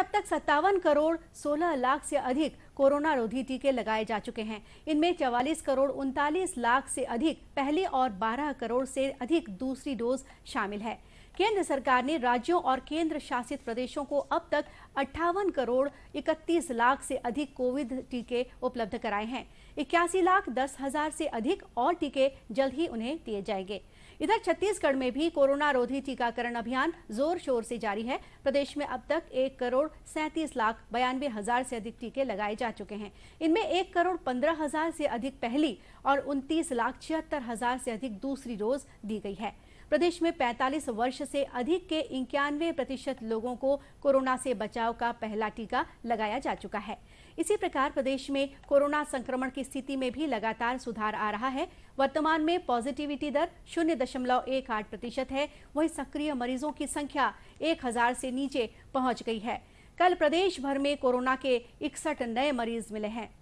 अब तक सत्तावन करोड़ 16 लाख से अधिक कोरोना रोधी टीके लगाए जा चुके हैं इनमें चवालीस करोड़ उनतालीस लाख से अधिक पहली और 12 करोड़ से अधिक दूसरी डोज शामिल है केंद्र सरकार ने राज्यों और केंद्र शासित प्रदेशों को अब तक अट्ठावन करोड़ इकतीस लाख से अधिक कोविड टीके उपलब्ध कराए हैं इक्यासी लाख दस हजार से अधिक और टीके जल्द ही उन्हें दिए जाएंगे इधर छत्तीसगढ़ में भी कोरोना रोधी टीकाकरण अभियान जोर शोर से जारी है प्रदेश में अब तक एक करोड़ सैंतीस लाख बयानवे हजार से अधिक टीके लगाए जा चुके हैं इनमें एक करोड़ पंद्रह हजार से अधिक पहली और उनतीस लाख छिहत्तर हजार से अधिक दूसरी डोज दी गई है प्रदेश में 45 वर्ष से अधिक के इक्यानवे प्रतिशत लोगों को कोरोना से बचाव का पहला टीका लगाया जा चुका है इसी प्रकार प्रदेश में कोरोना संक्रमण की स्थिति में भी लगातार सुधार आ रहा है वर्तमान में पॉजिटिविटी दर शून्य दशमलव एक आठ प्रतिशत है वहीं सक्रिय मरीजों की संख्या एक हजार से नीचे पहुंच गई है कल प्रदेश भर में कोरोना के इकसठ नए मरीज मिले हैं